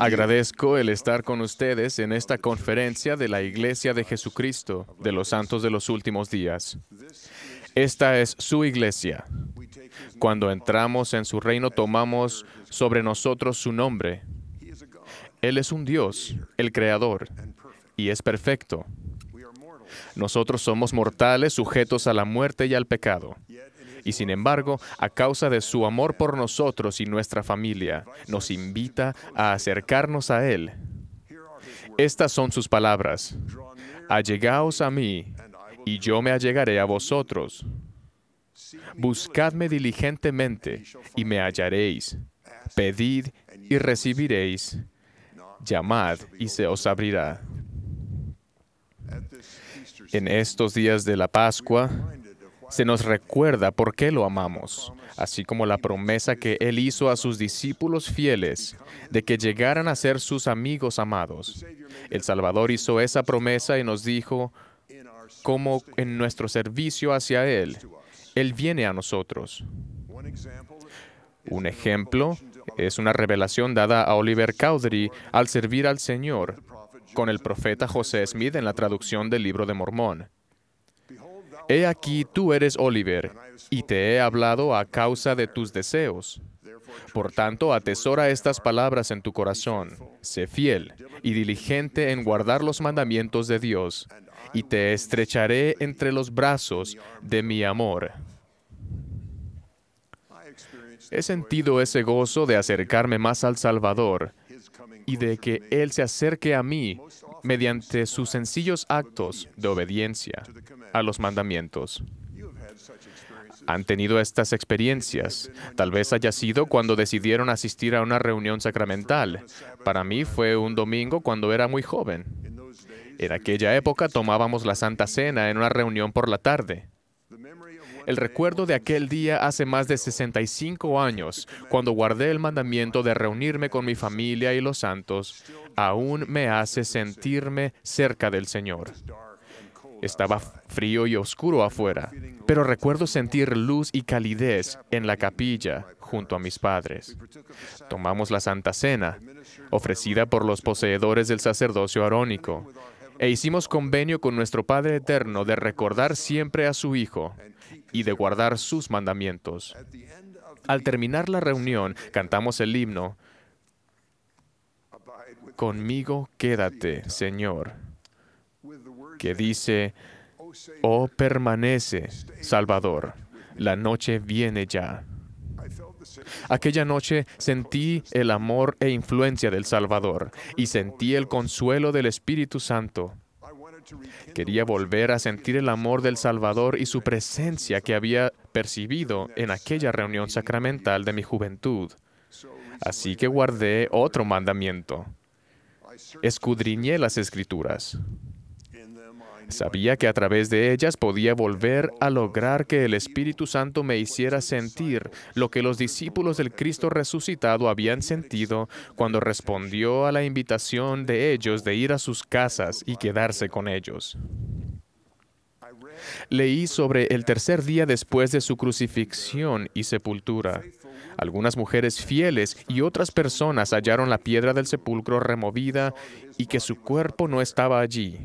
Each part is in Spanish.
Agradezco el estar con ustedes en esta conferencia de la Iglesia de Jesucristo de los Santos de los Últimos Días. Esta es su iglesia. Cuando entramos en su reino tomamos sobre nosotros su nombre. Él es un Dios, el Creador, y es perfecto. Nosotros somos mortales, sujetos a la muerte y al pecado y sin embargo, a causa de su amor por nosotros y nuestra familia, nos invita a acercarnos a Él. Estas son sus palabras. Allegaos a mí, y yo me allegaré a vosotros. Buscadme diligentemente, y me hallaréis. Pedid, y recibiréis. Llamad, y se os abrirá. En estos días de la Pascua, se nos recuerda por qué lo amamos, así como la promesa que Él hizo a sus discípulos fieles de que llegaran a ser sus amigos amados. El Salvador hizo esa promesa y nos dijo, como en nuestro servicio hacia Él, Él viene a nosotros. Un ejemplo es una revelación dada a Oliver Cowdery al servir al Señor con el profeta José Smith en la traducción del libro de Mormón. He aquí tú eres Oliver, y te he hablado a causa de tus deseos. Por tanto, atesora estas palabras en tu corazón. Sé fiel y diligente en guardar los mandamientos de Dios, y te estrecharé entre los brazos de mi amor. He sentido ese gozo de acercarme más al Salvador y de que Él se acerque a mí mediante sus sencillos actos de obediencia a los mandamientos. Han tenido estas experiencias. Tal vez haya sido cuando decidieron asistir a una reunión sacramental. Para mí fue un domingo cuando era muy joven. En aquella época tomábamos la Santa Cena en una reunión por la tarde el recuerdo de aquel día hace más de 65 años, cuando guardé el mandamiento de reunirme con mi familia y los santos, aún me hace sentirme cerca del Señor. Estaba frío y oscuro afuera, pero recuerdo sentir luz y calidez en la capilla junto a mis padres. Tomamos la Santa Cena, ofrecida por los poseedores del sacerdocio arónico, e hicimos convenio con nuestro Padre Eterno de recordar siempre a su Hijo y de guardar sus mandamientos. Al terminar la reunión, cantamos el himno, Conmigo quédate, Señor, que dice, Oh permanece, Salvador, la noche viene ya. Aquella noche sentí el amor e influencia del Salvador y sentí el consuelo del Espíritu Santo. Quería volver a sentir el amor del Salvador y su presencia que había percibido en aquella reunión sacramental de mi juventud. Así que guardé otro mandamiento. Escudriñé las escrituras. Sabía que a través de ellas podía volver a lograr que el Espíritu Santo me hiciera sentir lo que los discípulos del Cristo resucitado habían sentido cuando respondió a la invitación de ellos de ir a sus casas y quedarse con ellos. Leí sobre el tercer día después de su crucifixión y sepultura. Algunas mujeres fieles y otras personas hallaron la piedra del sepulcro removida y que su cuerpo no estaba allí.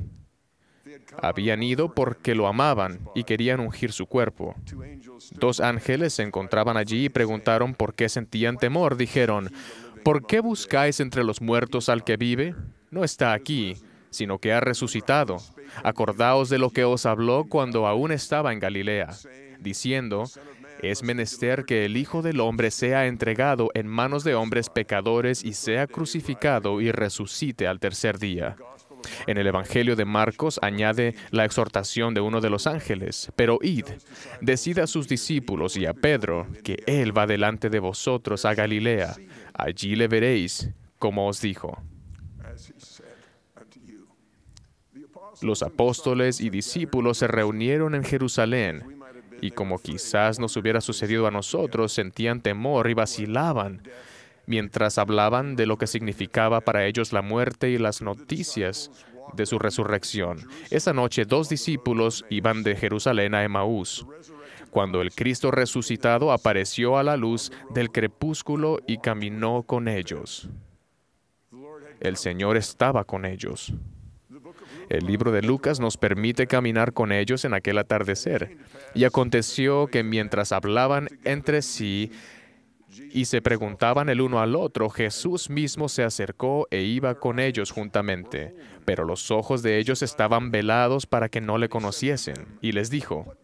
Habían ido porque lo amaban y querían ungir su cuerpo. Dos ángeles se encontraban allí y preguntaron por qué sentían temor. Dijeron, ¿por qué buscáis entre los muertos al que vive? No está aquí, sino que ha resucitado. Acordaos de lo que os habló cuando aún estaba en Galilea, diciendo, es menester que el Hijo del Hombre sea entregado en manos de hombres pecadores y sea crucificado y resucite al tercer día. En el Evangelio de Marcos añade la exhortación de uno de los ángeles, pero id, decid a sus discípulos y a Pedro que Él va delante de vosotros a Galilea, allí le veréis, como os dijo. Los apóstoles y discípulos se reunieron en Jerusalén y como quizás nos hubiera sucedido a nosotros, sentían temor y vacilaban mientras hablaban de lo que significaba para ellos la muerte y las noticias de su resurrección. Esa noche dos discípulos iban de Jerusalén a Emaús, cuando el Cristo resucitado apareció a la luz del crepúsculo y caminó con ellos. El Señor estaba con ellos. El libro de Lucas nos permite caminar con ellos en aquel atardecer. Y aconteció que mientras hablaban entre sí, y se preguntaban el uno al otro, Jesús mismo se acercó e iba con ellos juntamente. Pero los ojos de ellos estaban velados para que no le conociesen. Y les dijo,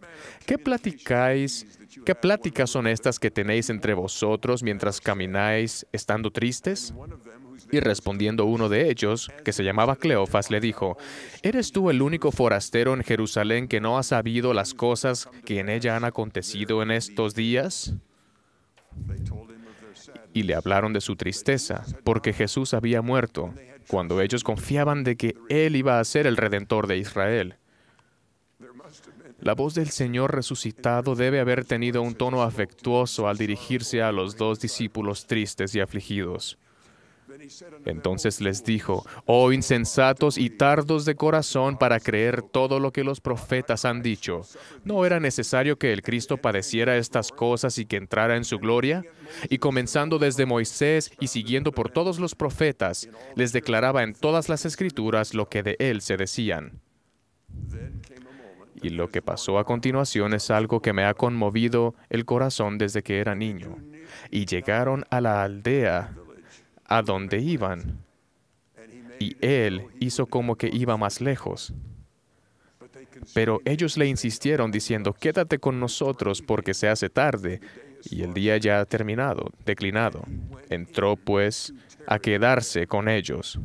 ¿qué platicáis? ¿Qué pláticas son estas que tenéis entre vosotros mientras camináis estando tristes? Y respondiendo uno de ellos, que se llamaba Cleofas, le dijo, ¿Eres tú el único forastero en Jerusalén que no ha sabido las cosas que en ella han acontecido en estos días? y le hablaron de su tristeza, porque Jesús había muerto, cuando ellos confiaban de que Él iba a ser el redentor de Israel. La voz del Señor resucitado debe haber tenido un tono afectuoso al dirigirse a los dos discípulos tristes y afligidos. Entonces les dijo, oh insensatos y tardos de corazón para creer todo lo que los profetas han dicho, ¿no era necesario que el Cristo padeciera estas cosas y que entrara en su gloria? Y comenzando desde Moisés y siguiendo por todos los profetas, les declaraba en todas las escrituras lo que de él se decían. Y lo que pasó a continuación es algo que me ha conmovido el corazón desde que era niño. Y llegaron a la aldea a dónde iban. Y él hizo como que iba más lejos. Pero ellos le insistieron diciendo, quédate con nosotros porque se hace tarde y el día ya ha terminado, declinado. Entró pues a quedarse con ellos.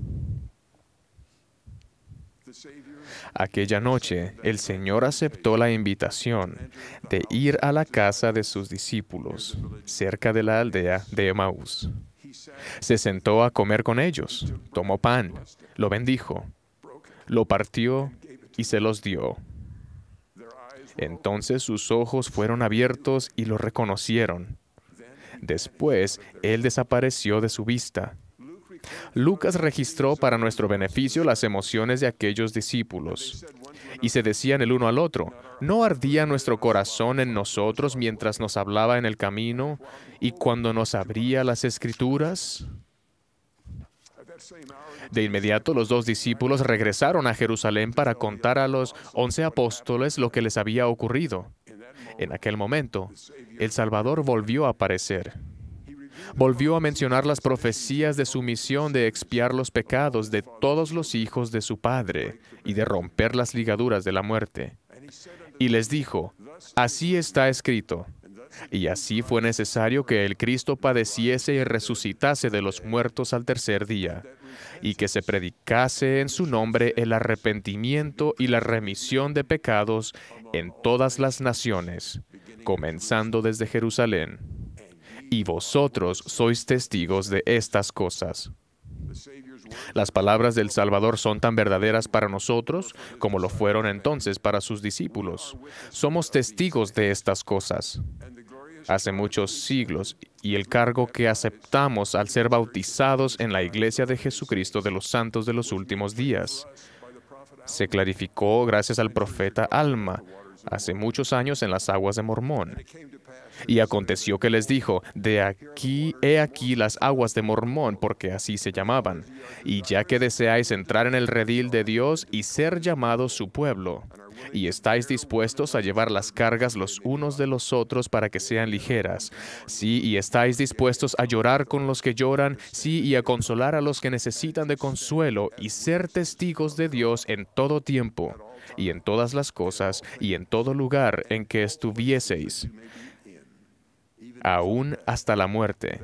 Aquella noche el Señor aceptó la invitación de ir a la casa de sus discípulos cerca de la aldea de Emaús. Se sentó a comer con ellos, tomó pan, lo bendijo, lo partió y se los dio. Entonces sus ojos fueron abiertos y lo reconocieron. Después él desapareció de su vista. Lucas registró para nuestro beneficio las emociones de aquellos discípulos. Y se decían el uno al otro, ¿no ardía nuestro corazón en nosotros mientras nos hablaba en el camino y cuando nos abría las escrituras? De inmediato los dos discípulos regresaron a Jerusalén para contar a los once apóstoles lo que les había ocurrido. En aquel momento, el Salvador volvió a aparecer volvió a mencionar las profecías de su misión de expiar los pecados de todos los hijos de su Padre y de romper las ligaduras de la muerte. Y les dijo, así está escrito. Y así fue necesario que el Cristo padeciese y resucitase de los muertos al tercer día, y que se predicase en su nombre el arrepentimiento y la remisión de pecados en todas las naciones, comenzando desde Jerusalén y vosotros sois testigos de estas cosas. Las palabras del Salvador son tan verdaderas para nosotros como lo fueron entonces para sus discípulos. Somos testigos de estas cosas. Hace muchos siglos, y el cargo que aceptamos al ser bautizados en la Iglesia de Jesucristo de los Santos de los Últimos Días, se clarificó gracias al profeta Alma, hace muchos años en las aguas de Mormón. Y aconteció que les dijo, de aquí, he aquí las aguas de Mormón, porque así se llamaban. Y ya que deseáis entrar en el redil de Dios y ser llamado su pueblo, y estáis dispuestos a llevar las cargas los unos de los otros para que sean ligeras. Sí, y estáis dispuestos a llorar con los que lloran, sí, y a consolar a los que necesitan de consuelo, y ser testigos de Dios en todo tiempo, y en todas las cosas, y en todo lugar en que estuvieseis, aún hasta la muerte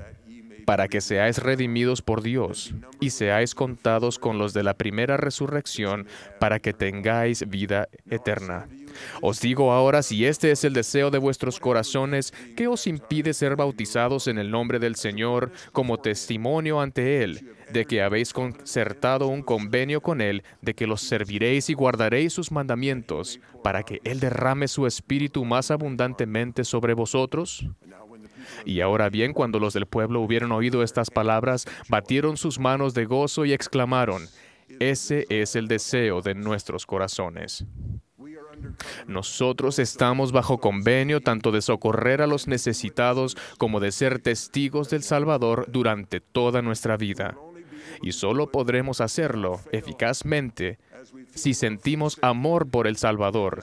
para que seáis redimidos por Dios y seáis contados con los de la primera resurrección, para que tengáis vida eterna. Os digo ahora, si este es el deseo de vuestros corazones, ¿qué os impide ser bautizados en el nombre del Señor como testimonio ante Él, de que habéis concertado un convenio con Él, de que los serviréis y guardaréis sus mandamientos, para que Él derrame su espíritu más abundantemente sobre vosotros? Y ahora bien, cuando los del pueblo hubieron oído estas palabras, batieron sus manos de gozo y exclamaron, ese es el deseo de nuestros corazones. Nosotros estamos bajo convenio tanto de socorrer a los necesitados como de ser testigos del Salvador durante toda nuestra vida. Y solo podremos hacerlo eficazmente si sentimos amor por el Salvador